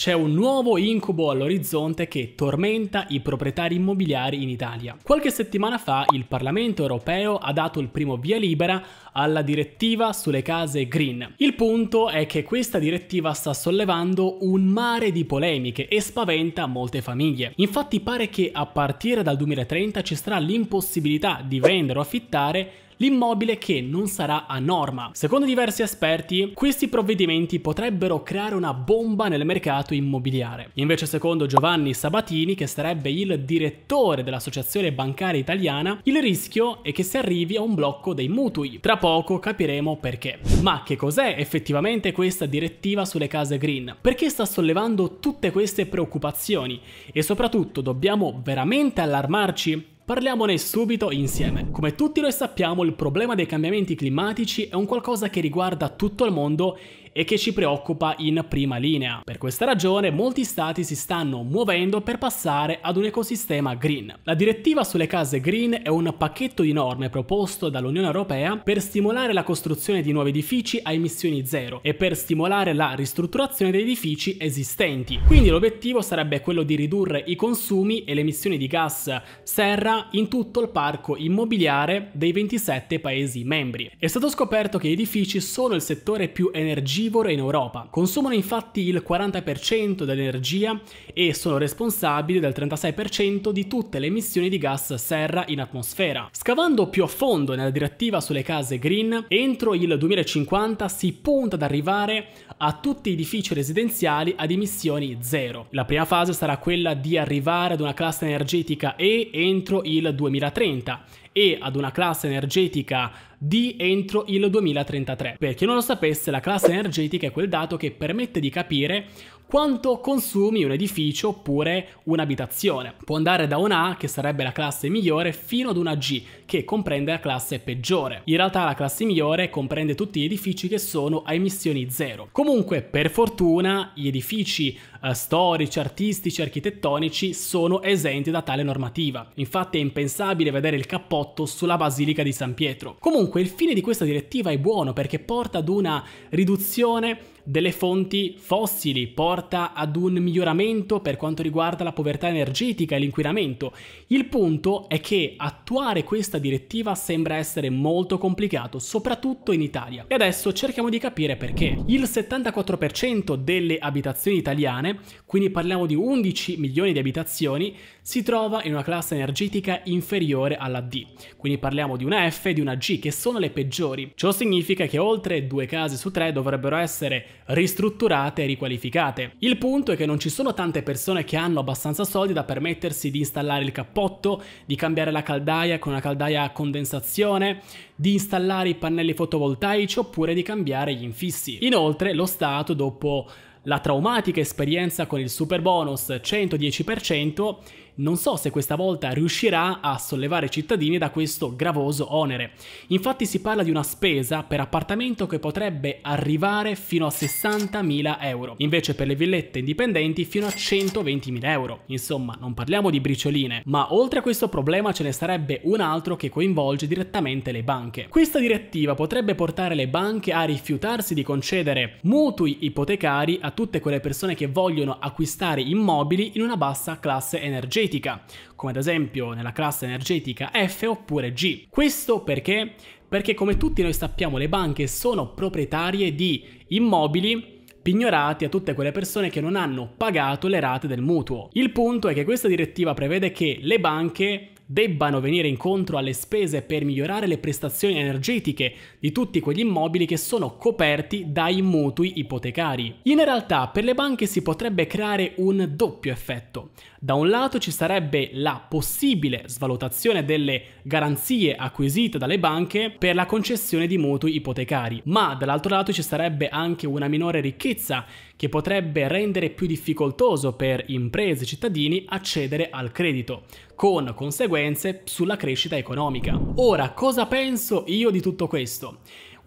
C'è un nuovo incubo all'orizzonte che tormenta i proprietari immobiliari in Italia. Qualche settimana fa il Parlamento europeo ha dato il primo via libera alla direttiva sulle case green. Il punto è che questa direttiva sta sollevando un mare di polemiche e spaventa molte famiglie. Infatti pare che a partire dal 2030 ci sarà l'impossibilità di vendere o affittare l'immobile che non sarà a norma. Secondo diversi esperti, questi provvedimenti potrebbero creare una bomba nel mercato immobiliare. Invece, secondo Giovanni Sabatini, che sarebbe il direttore dell'Associazione Bancaria Italiana, il rischio è che si arrivi a un blocco dei mutui. Tra poco capiremo perché. Ma che cos'è effettivamente questa direttiva sulle case green? Perché sta sollevando tutte queste preoccupazioni? E soprattutto dobbiamo veramente allarmarci? Parliamone subito insieme. Come tutti noi sappiamo, il problema dei cambiamenti climatici è un qualcosa che riguarda tutto il mondo e che ci preoccupa in prima linea. Per questa ragione molti stati si stanno muovendo per passare ad un ecosistema green. La direttiva sulle case green è un pacchetto di norme proposto dall'Unione Europea per stimolare la costruzione di nuovi edifici a emissioni zero e per stimolare la ristrutturazione degli edifici esistenti. Quindi l'obiettivo sarebbe quello di ridurre i consumi e le emissioni di gas serra in tutto il parco immobiliare dei 27 paesi membri. È stato scoperto che gli edifici sono il settore più energivo energivore in Europa. Consumano infatti il 40% dell'energia e sono responsabili del 36% di tutte le emissioni di gas serra in atmosfera. Scavando più a fondo nella direttiva sulle case green, entro il 2050 si punta ad arrivare a tutti gli edifici residenziali ad emissioni zero. La prima fase sarà quella di arrivare ad una classe energetica E entro il 2030 e ad una classe energetica D entro il 2033. Per chi non lo sapesse, la classe energetica è quel dato che permette di capire quanto consumi un edificio oppure un'abitazione. Può andare da una A, che sarebbe la classe migliore, fino ad una G, che comprende la classe peggiore. In realtà la classe migliore comprende tutti gli edifici che sono a emissioni zero. Comunque, per fortuna, gli edifici eh, storici, artistici, architettonici sono esenti da tale normativa. Infatti è impensabile vedere il cappotto sulla Basilica di San Pietro. Comunque, il fine di questa direttiva è buono perché porta ad una riduzione delle fonti fossili, porta ad un miglioramento per quanto riguarda la povertà energetica e l'inquinamento. Il punto è che attuare questa direttiva sembra essere molto complicato, soprattutto in Italia. E adesso cerchiamo di capire perché. Il 74% delle abitazioni italiane, quindi parliamo di 11 milioni di abitazioni, si trova in una classe energetica inferiore alla D. Quindi parliamo di una F e di una G che sono le peggiori. Ciò significa che oltre due casi su tre dovrebbero essere ristrutturate e riqualificate. Il punto è che non ci sono tante persone che hanno abbastanza soldi da permettersi di installare il cappotto, di cambiare la caldaia con una caldaia a condensazione, di installare i pannelli fotovoltaici oppure di cambiare gli infissi. Inoltre lo Stato dopo la traumatica esperienza con il super bonus 110% non so se questa volta riuscirà a sollevare i cittadini da questo gravoso onere. Infatti si parla di una spesa per appartamento che potrebbe arrivare fino a 60.000 euro, invece per le villette indipendenti fino a 120.000 euro. Insomma, non parliamo di bricioline, ma oltre a questo problema ce ne sarebbe un altro che coinvolge direttamente le banche. Questa direttiva potrebbe portare le banche a rifiutarsi di concedere mutui ipotecari a tutte quelle persone che vogliono acquistare immobili in una bassa classe energetica energetica, come ad esempio nella classe energetica F oppure G. Questo perché? Perché come tutti noi sappiamo le banche sono proprietarie di immobili pignorati a tutte quelle persone che non hanno pagato le rate del mutuo. Il punto è che questa direttiva prevede che le banche debbano venire incontro alle spese per migliorare le prestazioni energetiche di tutti quegli immobili che sono coperti dai mutui ipotecari. In realtà per le banche si potrebbe creare un doppio effetto. Da un lato ci sarebbe la possibile svalutazione delle garanzie acquisite dalle banche per la concessione di mutui ipotecari, ma dall'altro lato ci sarebbe anche una minore ricchezza che potrebbe rendere più difficoltoso per imprese e cittadini accedere al credito, con conseguenze sulla crescita economica. Ora, cosa penso io di tutto questo?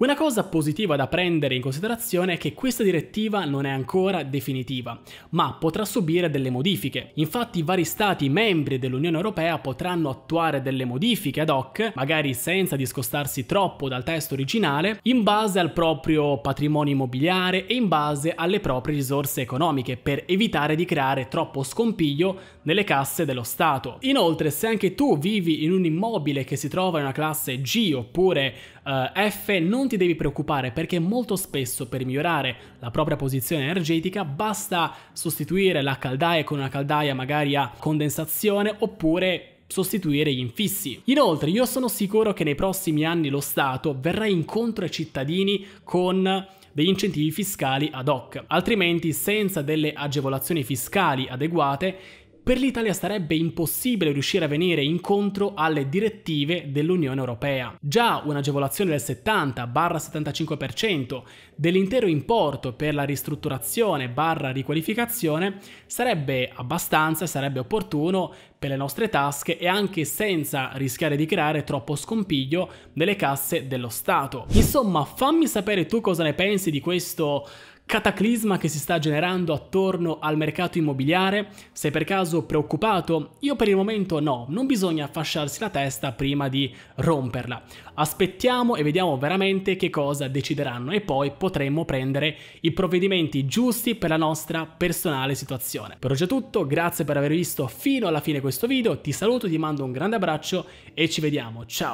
Una cosa positiva da prendere in considerazione è che questa direttiva non è ancora definitiva, ma potrà subire delle modifiche. Infatti i vari stati membri dell'Unione Europea potranno attuare delle modifiche ad hoc, magari senza discostarsi troppo dal testo originale, in base al proprio patrimonio immobiliare e in base alle proprie risorse economiche, per evitare di creare troppo scompiglio nelle casse dello Stato. Inoltre, se anche tu vivi in un immobile che si trova in una classe G oppure Uh, F non ti devi preoccupare perché molto spesso per migliorare la propria posizione energetica basta sostituire la caldaia con una caldaia magari a condensazione oppure sostituire gli infissi. Inoltre io sono sicuro che nei prossimi anni lo Stato verrà incontro ai cittadini con degli incentivi fiscali ad hoc, altrimenti senza delle agevolazioni fiscali adeguate per l'Italia sarebbe impossibile riuscire a venire incontro alle direttive dell'Unione Europea. Già un'agevolazione del 70-75% dell'intero importo per la ristrutturazione-riqualificazione barra sarebbe abbastanza, e sarebbe opportuno per le nostre tasche e anche senza rischiare di creare troppo scompiglio nelle casse dello Stato. Insomma, fammi sapere tu cosa ne pensi di questo cataclisma che si sta generando attorno al mercato immobiliare? Sei per caso preoccupato? Io per il momento no, non bisogna fasciarsi la testa prima di romperla. Aspettiamo e vediamo veramente che cosa decideranno e poi potremo prendere i provvedimenti giusti per la nostra personale situazione. Per oggi è tutto, grazie per aver visto fino alla fine questo video, ti saluto, ti mando un grande abbraccio e ci vediamo, ciao!